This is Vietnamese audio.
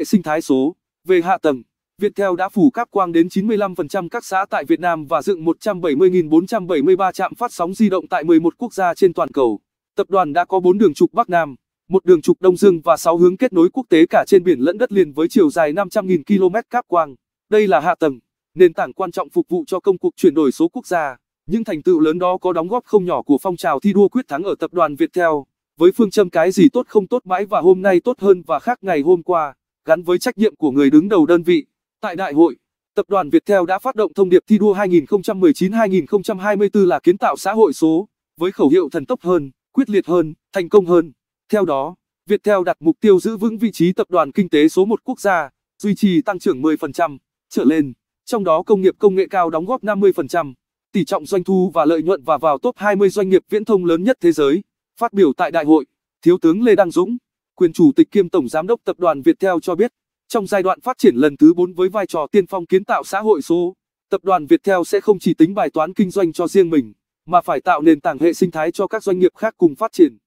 hệ sinh thái số. Về hạ tầng, Viettel đã phủ cáp quang đến 95% các xã tại Việt Nam và dựng 170.473 trạm phát sóng di động tại 11 quốc gia trên toàn cầu. Tập đoàn đã có 4 đường trục Bắc Nam, một đường trục Đông Dương và 6 hướng kết nối quốc tế cả trên biển lẫn đất liền với chiều dài 500.000 km cáp quang. Đây là hạ tầng, nền tảng quan trọng phục vụ cho công cuộc chuyển đổi số quốc gia. Những thành tựu lớn đó có đóng góp không nhỏ của phong trào thi đua quyết thắng ở tập đoàn Viettel, với phương châm cái gì tốt không tốt mãi và hôm nay tốt hơn và khác ngày hôm qua gắn với trách nhiệm của người đứng đầu đơn vị. Tại đại hội, tập đoàn Viettel đã phát động thông điệp thi đua 2019-2024 là kiến tạo xã hội số, với khẩu hiệu thần tốc hơn, quyết liệt hơn, thành công hơn. Theo đó, Viettel đặt mục tiêu giữ vững vị trí tập đoàn kinh tế số 1 quốc gia, duy trì tăng trưởng 10% trở lên, trong đó công nghiệp công nghệ cao đóng góp 50%, tỷ trọng doanh thu và lợi nhuận và vào top 20 doanh nghiệp viễn thông lớn nhất thế giới. Phát biểu tại đại hội, Thiếu tướng Lê Đăng Dũng quyền chủ tịch kiêm tổng giám đốc tập đoàn Viettel cho biết, trong giai đoạn phát triển lần thứ 4 với vai trò tiên phong kiến tạo xã hội số, tập đoàn Viettel sẽ không chỉ tính bài toán kinh doanh cho riêng mình, mà phải tạo nền tảng hệ sinh thái cho các doanh nghiệp khác cùng phát triển.